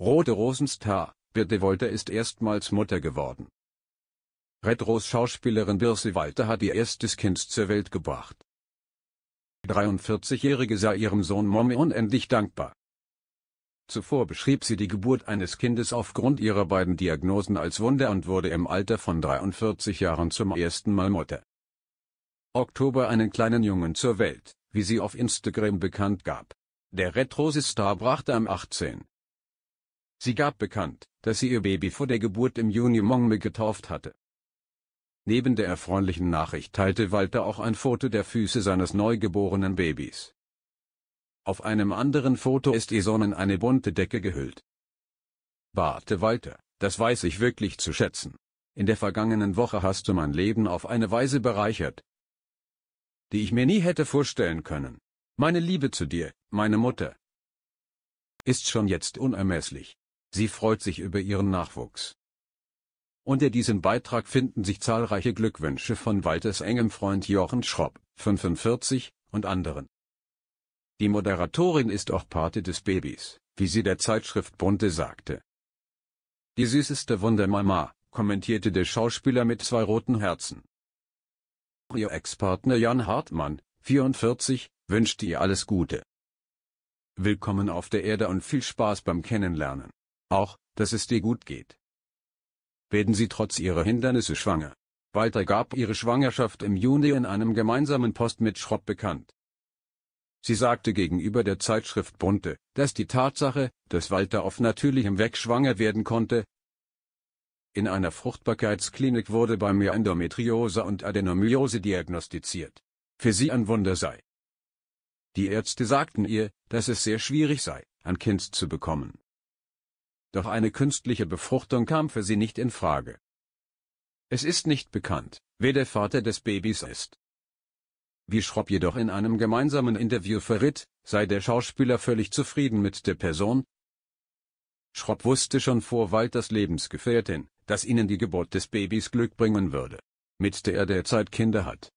Rote Rosenstar, Birte Wolter ist erstmals Mutter geworden. Retros Schauspielerin Birse Walter hat ihr erstes Kind zur Welt gebracht. Die 43-Jährige sah ihrem Sohn Mommy unendlich dankbar. Zuvor beschrieb sie die Geburt eines Kindes aufgrund ihrer beiden Diagnosen als Wunder und wurde im Alter von 43 Jahren zum ersten Mal Mutter. Oktober einen kleinen Jungen zur Welt, wie sie auf Instagram bekannt gab. Der Red Star brachte am 18. Sie gab bekannt, dass sie ihr Baby vor der Geburt im Juni Mongme getauft hatte. Neben der erfreulichen Nachricht teilte Walter auch ein Foto der Füße seines neugeborenen Babys. Auf einem anderen Foto ist Eson in eine bunte Decke gehüllt. Barte Walter, das weiß ich wirklich zu schätzen. In der vergangenen Woche hast du mein Leben auf eine Weise bereichert, die ich mir nie hätte vorstellen können. Meine Liebe zu dir, meine Mutter, ist schon jetzt unermesslich. Sie freut sich über ihren Nachwuchs. Unter diesem Beitrag finden sich zahlreiche Glückwünsche von Walters engem Freund Jochen Schropp, 45, und anderen. Die Moderatorin ist auch Pate des Babys, wie sie der Zeitschrift Bunte sagte. Die süßeste Wundermama, kommentierte der Schauspieler mit zwei roten Herzen. Ihr Ex-Partner Jan Hartmann, 44, wünscht ihr alles Gute. Willkommen auf der Erde und viel Spaß beim Kennenlernen. Auch, dass es dir gut geht. Beten sie trotz ihrer Hindernisse schwanger. Walter gab ihre Schwangerschaft im Juni in einem gemeinsamen Post mit Schropp bekannt. Sie sagte gegenüber der Zeitschrift Bunte, dass die Tatsache, dass Walter auf natürlichem Weg schwanger werden konnte, in einer Fruchtbarkeitsklinik wurde bei mir Endometriose und Adenomyose diagnostiziert. Für sie ein Wunder sei. Die Ärzte sagten ihr, dass es sehr schwierig sei, ein Kind zu bekommen doch eine künstliche Befruchtung kam für sie nicht in Frage. Es ist nicht bekannt, wer der Vater des Babys ist. Wie Schropp jedoch in einem gemeinsamen Interview verritt, sei der Schauspieler völlig zufrieden mit der Person. Schropp wusste schon vor Walters Lebensgefährtin, dass ihnen die Geburt des Babys Glück bringen würde, mit der er derzeit Kinder hat.